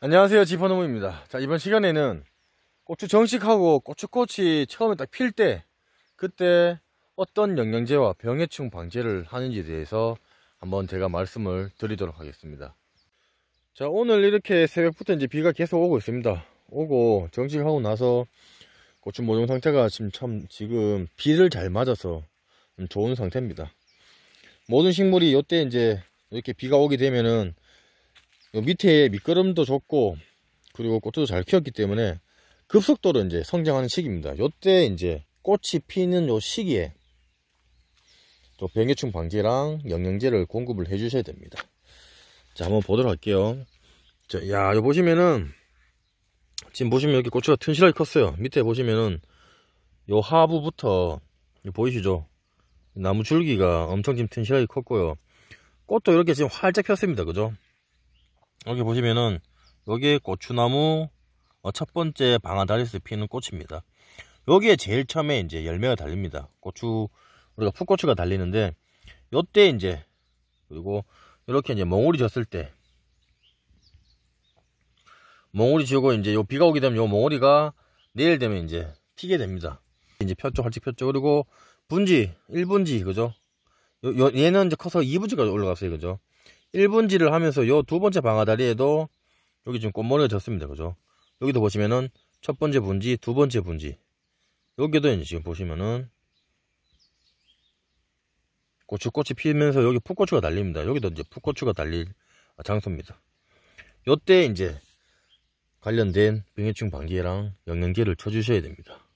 안녕하세요 지퍼노무입니다 자 이번 시간에는 고추 정식하고 고추꽃이 처음에 딱 필 때 그때 어떤 영양제와 병해충 방제를 하는지에 대해서 한번 제가 말씀을 드리도록 하겠습니다 자 오늘 이렇게 새벽부터 이제 비가 계속 오고 있습니다 오고 정식하고 나서 고추 모종 상태가 지금 참 지금 비를 잘 맞아서 좋은 상태입니다 모든 식물이 이때 이제 이렇게 비가 오게 되면은 그 밑에 밑거름도 좋고 그리고 꽃도 잘 키웠기 때문에 급속도로 이제 성장하는 시기입니다. 요때 이제 꽃이 피는 요 시기에 또 병해충 방제랑 영양제를 공급을 해 주셔야 됩니다. 자 한번 보도록 할게요. 자, 야, 요 보시면은 지금 보시면 여기 고추가 튼실하게 컸어요. 밑에 보시면은 요 하부부터 보이시죠? 나무 줄기가 엄청 지금 튼실하게 컸고요. 꽃도 이렇게 지금 활짝 폈습니다. 그죠? 여기 보시면은 여기에 고추나무 어, 첫 번째 방아다리에서 피는 꽃입니다. 여기에 제일 처음에 이제 열매가 달립니다. 고추 우리가 풋고추가 달리는데 요때 이제 그리고 이렇게 이제 몽우리 졌을 때 몽우리 지고 이제 요 비가 오게 되면 요 몽우리가 내일 되면 이제 피게 됩니다. 이제 폈죠 활짝 폈죠 그리고 분지 1분지 그죠? 요, 요, 얘는 이제 커서 2분지까지 올라갔어요 그죠? 1분지를 하면서 요 두 번째 방아다리에도 여기 지금 꽃머리가 졌습니다. 그죠? 여기도 보시면은 첫 번째 분지, 두 번째 분지. 여기도 이제 지금 보시면은 고추꽃이 피면서 여기 풋고추가 달립니다. 여기도 이제 풋고추가 달릴 장소입니다. 요때 이제 관련된 병해충 방지랑 영양제를 쳐주셔야 됩니다.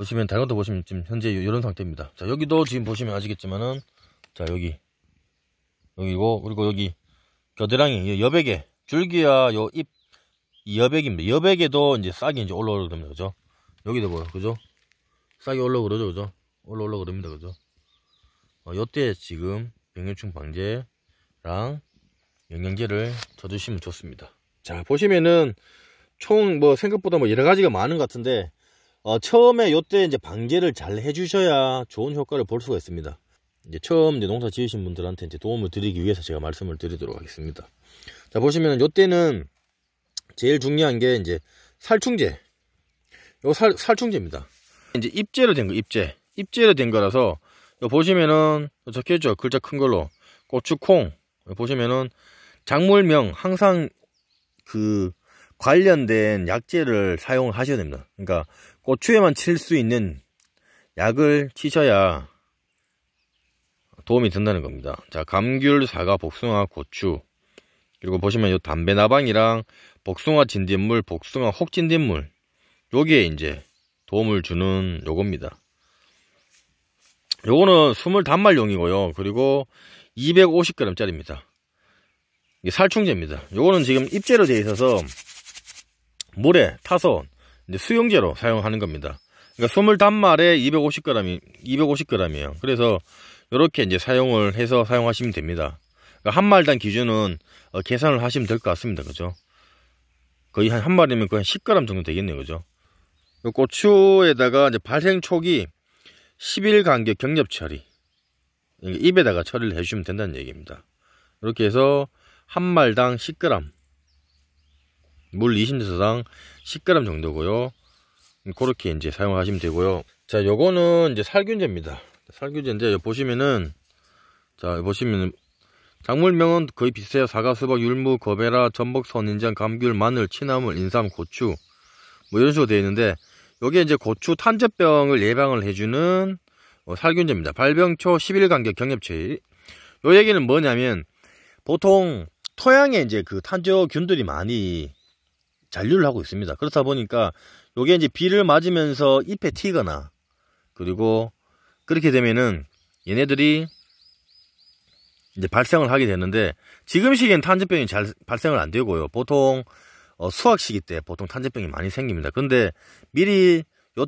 보시면 달건도 보시면 지금 현재 이런 상태입니다 자 여기도 지금 보시면 아시겠지만은 자 여기 여기고 그리고 여기 겨드랑이 여백에 줄기와 요잎 여백입니다 여백에도 이제 싹이 이제 올라오게 됩니다 그죠 여기도 보여 그죠 싹이 올라오고 그러죠 그죠 올라올라 그럽니다 그죠 어, 요때 지금 병해충 방제랑 영양제를 쳐주시면 좋습니다 자 보시면은 총 뭐 생각보다 뭐 여러가지가 많은 것 같은데 어, 처음에 요때 이제 방제를 잘 해주셔야 좋은 효과를 볼 수가 있습니다. 이제 처음 이제 농사 지으신 분들한테 이제 도움을 드리기 위해서 제가 말씀을 드리도록 하겠습니다. 자, 보시면 요때는 제일 중요한 게 이제 살충제. 요 살, 살충제입니다. 이제 입재로 된 거, 입재. 입재로 된 거라서 요 보시면은 적혀있죠. 글자 큰 걸로. 고추콩. 보시면은 작물명 항상 그 관련된 약제를 사용하셔야 됩니다. 그러니까 고추에만 칠 수 있는 약을 치셔야 도움이 된다는 겁니다. 자, 감귤, 사과, 복숭아, 고추 그리고 보시면 이 담배 나방이랑 복숭아 진딧물, 복숭아 혹 진딧물 여기에 이제 도움을 주는 요겁니다. 요거는 20단말용이고요. 그리고 250g짜리입니다. 이게 살충제입니다. 요거는 지금 입재로 되어 있어서 물에 타선, 수용제로 사용하는 겁니다. 그러니까 소물 단말에 250g, 250g이에요. 그래서 이렇게 이제 사용을 해서 사용하시면 됩니다. 그러니까 한 말당 기준은 어, 계산을 하시면 될 것 같습니다. 그죠? 거의 한, 한 말이면 거의 한 10g 정도 되겠네요. 그죠? 고추에다가 이제 발생 초기 10일 간격 경렵 처리. 입에다가 처리를 해주시면 된다는 얘기입니다. 이렇게 해서 한 말당 10g 물 20리터당 10g 정도고요. 그렇게 이제 사용하시면 되고요. 자, 요거는 이제 살균제입니다. 살균제인데 보시면은 자, 보시면은 작물명은 거의 비슷해요. 사과수박, 율무, 거베라, 전복, 선인장, 감귤, 마늘, 취나물, 인삼, 고추 뭐 이런 식으로 되어 있는데 여기에 이제 고추 탄저병을 예방을 해주는 어, 살균제입니다. 발병초 10일 간격 경협체일요 얘기는 뭐냐면 보통 토양에 이제 그 탄저균들이 많이 잔류를 하고 있습니다. 그렇다 보니까 요게 이제 비를 맞으면서 잎에 튀거나 그리고 그렇게 되면은 얘네들이 이제 발생을 하게 되는데 지금 시기엔 탄저병이 잘 발생을 안 되고요. 보통 어, 수확 시기 때 보통 탄저병이 많이 생깁니다. 근데 미리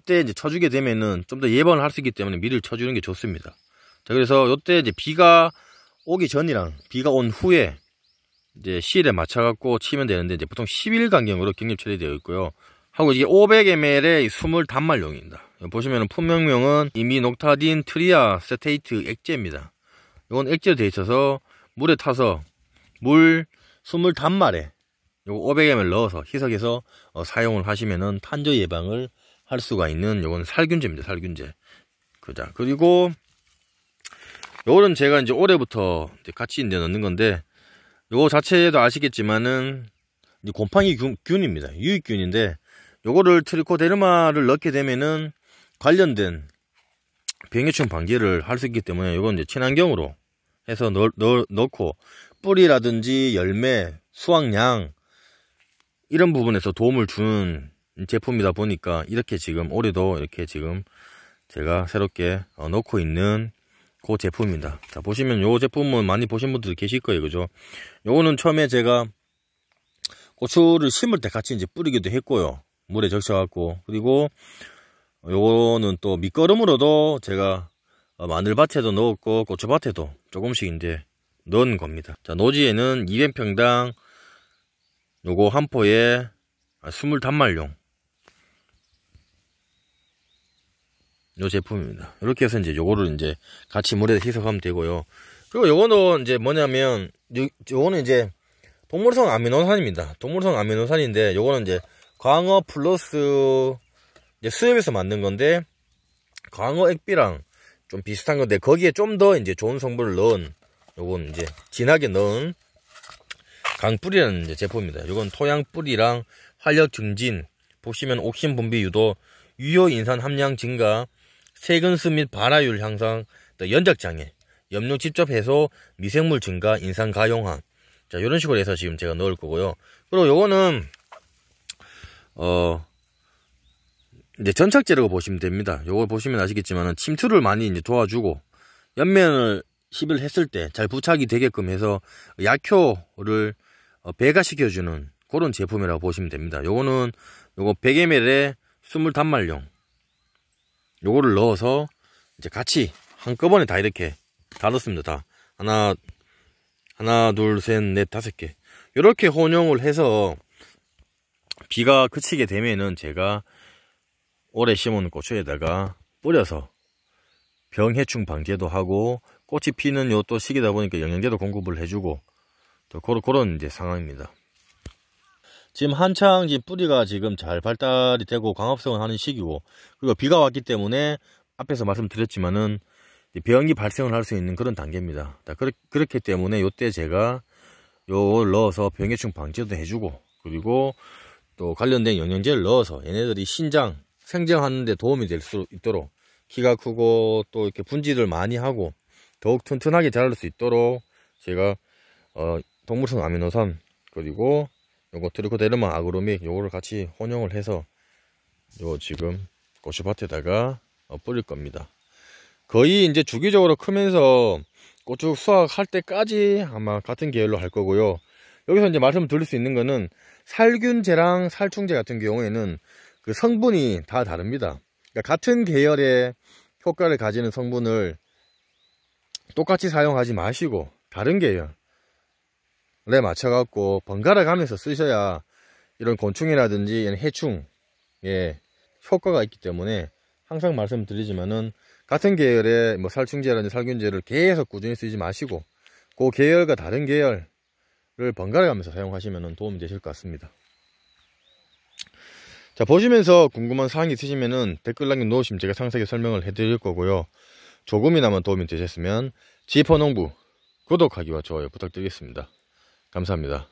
요때 이제 쳐주게 되면은 좀 더 예방을 할 수 있기 때문에 미리 쳐주는 게 좋습니다. 자 그래서 요때 이제 비가 오기 전이랑 비가 온 후에 이제 시일에 맞춰갖고 치면 되는데 이제 보통 10일 간격으로 경력 처리되어 있고요. 하고 이게 500ml의 20단말용입니다. 보시면 품명명은 이미 녹타딘 트리아 세테이트 액제입니다. 이건 액제로 되어 있어서 물에 타서 물 20단말에 요거 500ml 넣어서 희석해서 어, 사용을 하시면은 탄저 예방을 할 수가 있는 요건 살균제입니다. 살균제. 그자 그리고 요는 제가 이제 올해부터 이제 같이 이제 넣는 건데 요거 자체도 아시겠지만은 곰팡이 균, 균입니다. 유익균인데 요거를 트리코데르마를 넣게 되면은 관련된 병해충 방지를 할 수 있기 때문에 요건 이제 친환경으로 해서 넣, 넣, 넣고 뿌리라든지 열매, 수확량 이런 부분에서 도움을 주는 제품이다 보니까 이렇게 지금 올해도 이렇게 지금 제가 새롭게 어, 넣고 있는 그 제품입니다. 자, 보시면 요 제품은 많이 보신 분들 도 계실 거예요. 그죠? 요거는 처음에 제가 고추를 심을 때 같이 이제 뿌리기도 했고요. 물에 적셔갖고. 그리고 요거는 또 밑거름으로도 제가 어, 마늘밭에도 넣었고 고추밭에도 조금씩 이제 넣은 겁니다. 자, 노지에는 200평당 요거 한 포에 20단말용 요 제품입니다. 이렇게 해서 이제 요거를 이제 같이 물에 희석하면 되고요. 그리고 요거는 이제 뭐냐면 요, 요거는 이제 동물성 아미노산입니다. 동물성 아미노산인데 요거는 이제 광어 플러스 이제 수염에서 만든 건데 광어 액비랑 좀 비슷한 건데 거기에 좀 더 이제 좋은 성분을 넣은 요건 이제 진하게 넣은 강뿌리라는 이제 제품입니다. 요건 토양 뿌리랑 활력 증진, 보시면 옥신 분비 유도, 유효 인산 함량 증가, 세근수및 발화율 향상, 연작장애, 염력 집접 해소, 미생물 증가, 인상 가용화. 자, 이런 식으로 해서 지금 제가 넣을 거고요. 그리고 요거는 어 이제 전착제라고 보시면 됩니다. 요걸 보시면 아시겠지만은 침투를 많이 이제 도와주고 옆면을 힙을 했을 때 잘 부착이 되게끔 해서 약효를 어, 배가시켜주는 그런 제품이라고 보시면 됩니다. 요거는 요거 100ml에 20단말용 요거를 넣어서 이제 같이 한꺼번에 다 이렇게 다 넣습니다. 다 하나 하나 둘 셋 넷 다섯 개 이렇게 혼용을 해서 비가 그치게 되면은 제가 오래 심은 고추에다가 뿌려서 병해충 방제도 하고 꽃이 피는 요 또 시기다 보니까 영양제도 공급을 해주고 또 그런 그런 이제 상황입니다. 지금 한창 지금 뿌리가 지금 잘 발달이 되고 광합성을 하는 시기고 그리고 비가 왔기 때문에 앞에서 말씀드렸지만은 병이 발생을 할 수 있는 그런 단계입니다. 그렇, 기 때문에 요때 제가 요걸 넣어서 병해충 방지도 해주고 그리고 또 관련된 영양제를 넣어서 얘네들이 신장 생장하는데 도움이 될 수 있도록 키가 크고 또 이렇게 분지를 많이 하고 더욱 튼튼하게 자랄 수 있도록 제가 어, 동물성 아미노산 그리고 요거 트리코데르마 아그로미 요거를 같이 혼용을 해서 요 지금 고추밭에다가 어, 뿌릴 겁니다. 거의 이제 주기적으로 크면서 고추 수확할 때까지 아마 같은 계열로 할 거고요. 여기서 이제 말씀드릴 수 있는 거는 살균제랑 살충제 같은 경우에는 그 성분이 다 다릅니다. 그러니까 같은 계열의 효과를 가지는 성분을 똑같이 사용하지 마시고 다른 계열 에 맞춰갖고 번갈아 가면서 쓰셔야 이런 곤충이라든지 이런 해충 예 효과가 있기 때문에 항상 말씀드리지만은 같은 계열의 뭐 살충제라든지 살균제를 계속 꾸준히 쓰지 마시고 그 계열과 다른 계열을 번갈아 가면서 사용하시면 도움이 되실 것 같습니다. 자 보시면서 궁금한 사항 이있으시면 댓글 남겨놓으시면 제가 상세하게 설명을 해드릴 거고요. 조금이나마 도움이 되셨으면 지퍼농부 구독하기와 좋아요 부탁드리겠습니다. 감사합니다.